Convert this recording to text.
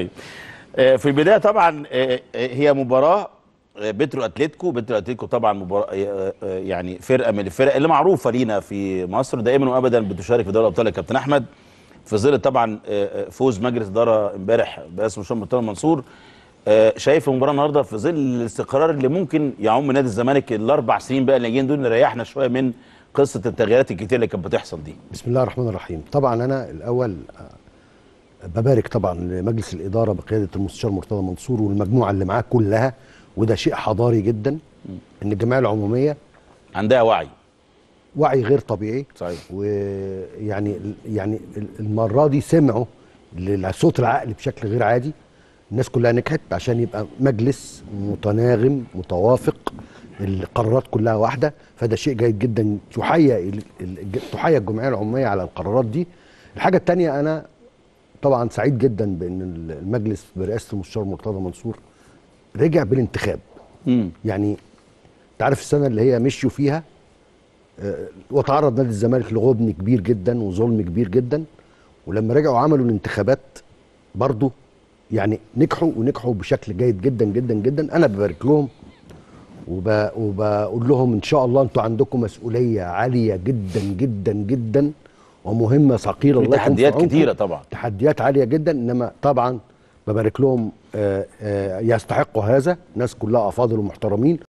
طيب. آه، في البدايه طبعا آه، آه، هي مباراه بترو اتلتيكو بترو اتلتيكو طبعا مباراه يعني فرقه من الفرق اللي معروفه لينا في مصر دائما وابدا بتشارك في دوري الابطال يا كابتن احمد في ظل طبعا فوز مجلس اداره امبارح باسم مشرف مرتضى منصور شايف المباراه النهارده في ظل الاستقرار اللي ممكن يعم نادي الزمالك الاربع سنين بقى اللي جايين دول ريحنا شويه من قصه التغييرات الكتير اللي كانت بتحصل دي. بسم الله الرحمن الرحيم، طبعا انا الاول ببارك طبعا لمجلس الاداره بقياده المستشار مرتضى منصور والمجموعه اللي معاه كلها وده شيء حضاري جدا ان الجمعيه العموميه عندها وعي وعي غير طبيعي صحيح ويعني يعني المره دي سمعوا لصوت العقل بشكل غير عادي الناس كلها نجحت عشان يبقى مجلس متناغم متوافق القرارات كلها واحده فده شيء جيد جدا تحيا تحيا الجمعيه العموميه على القرارات دي الحاجه الثانيه انا طبعا سعيد جدا بان المجلس برئاسه المستشار مرتضى منصور رجع بالانتخاب مم. يعني تعرف السنه اللي هي مشيوا فيها آه وتعرض نادي الزمالك لغبن كبير جدا وظلم كبير جدا ولما رجعوا عملوا الانتخابات برضه يعني نجحوا ونجحوا بشكل جيد جدا جدا جدا انا ببارك لهم وبقول لهم ان شاء الله انتوا عندكم مسؤوليه عاليه جدا جدا جدا ومهمه ثقيله الله تحديات كثيره طبعا تحديات عاليه جدا انما طبعا ببارك لهم آه، آه، يستحقوا هذا ناس كلها افاضل ومحترمين